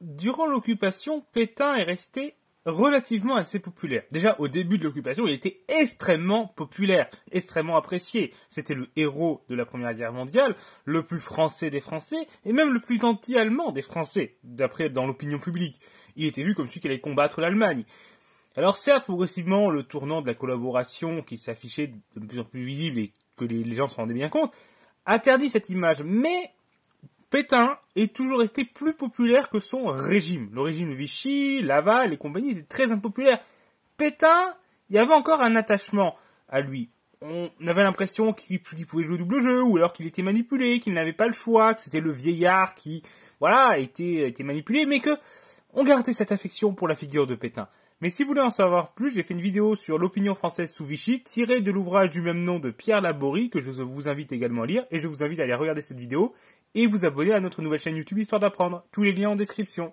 durant l'occupation, Pétain est resté relativement assez populaire. Déjà, au début de l'occupation, il était extrêmement populaire, extrêmement apprécié. C'était le héros de la Première Guerre mondiale, le plus français des Français, et même le plus anti-allemand des Français, d'après dans l'opinion publique. Il était vu comme celui qui allait combattre l'Allemagne. Alors certes, progressivement, le tournant de la collaboration qui s'affichait de plus en plus visible et que les gens se rendaient bien compte, interdit cette image, mais Pétain est toujours resté plus populaire que son régime. Le régime de Vichy, Laval et compagnie étaient très impopulaires. Pétain, il y avait encore un attachement à lui. On avait l'impression qu'il pouvait jouer double jeu, ou alors qu'il était manipulé, qu'il n'avait pas le choix, que c'était le vieillard qui, voilà, était manipulé, mais que on gardé cette affection pour la figure de Pétain. Mais si vous voulez en savoir plus, j'ai fait une vidéo sur l'opinion française sous Vichy, tirée de l'ouvrage du même nom de Pierre Laborie, que je vous invite également à lire, et je vous invite à aller regarder cette vidéo, et vous abonner à notre nouvelle chaîne YouTube Histoire d'apprendre. Tous les liens en description.